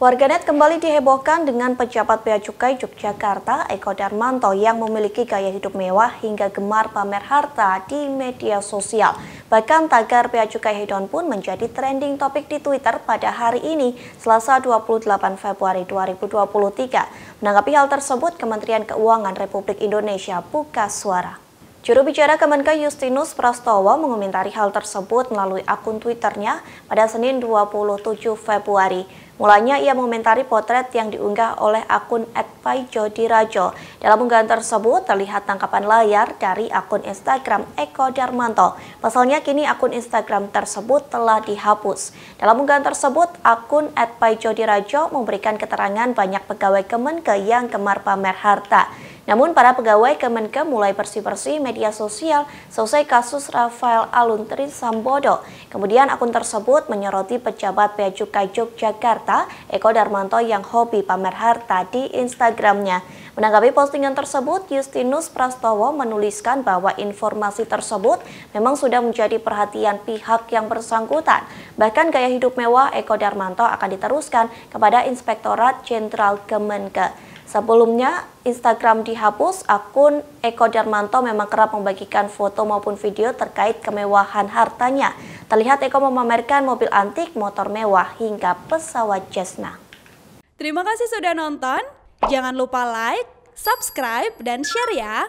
Warganet kembali dihebohkan dengan pejabat bea cukai Yogyakarta Eko Darmanto yang memiliki gaya hidup mewah hingga gemar pamer harta di media sosial. Bahkan tagar bea cukai hedon pun menjadi trending topik di Twitter pada hari ini, Selasa 28 Februari 2023. Menanggapi hal tersebut, Kementerian Keuangan Republik Indonesia buka suara. Juru bicara Kemenkeu Justinus Prastowo mengomentari hal tersebut melalui akun Twitternya pada Senin 27 Februari. Mulanya ia mengomentari potret yang diunggah oleh akun @paijodirajo. Dalam unggahan tersebut terlihat tangkapan layar dari akun Instagram Eko Darmanto. Pasalnya kini akun Instagram tersebut telah dihapus. Dalam unggahan tersebut akun @paijodirajo memberikan keterangan banyak pegawai Kemenkeu yang gemar pamer harta. Namun para pegawai Kemenke mulai bersih-bersih media sosial selesai kasus Rafael Aluntri Sambodo. Kemudian akun tersebut menyoroti pejabat Bea Cukai Yogyakarta Eko Darmanto yang hobi pamer harta di Instagramnya. Menanggapi postingan tersebut, Justinus Prastowo menuliskan bahwa informasi tersebut memang sudah menjadi perhatian pihak yang bersangkutan. Bahkan gaya hidup mewah Eko Darmanto akan diteruskan kepada Inspektorat Jenderal Kemenke. Sebelumnya, Instagram dihapus, akun Eko Darmanto memang kerap membagikan foto maupun video terkait kemewahan hartanya. Terlihat Eko memamerkan mobil antik, motor mewah, hingga pesawat Cessna. Terima kasih sudah nonton. Jangan lupa like, subscribe, dan share ya!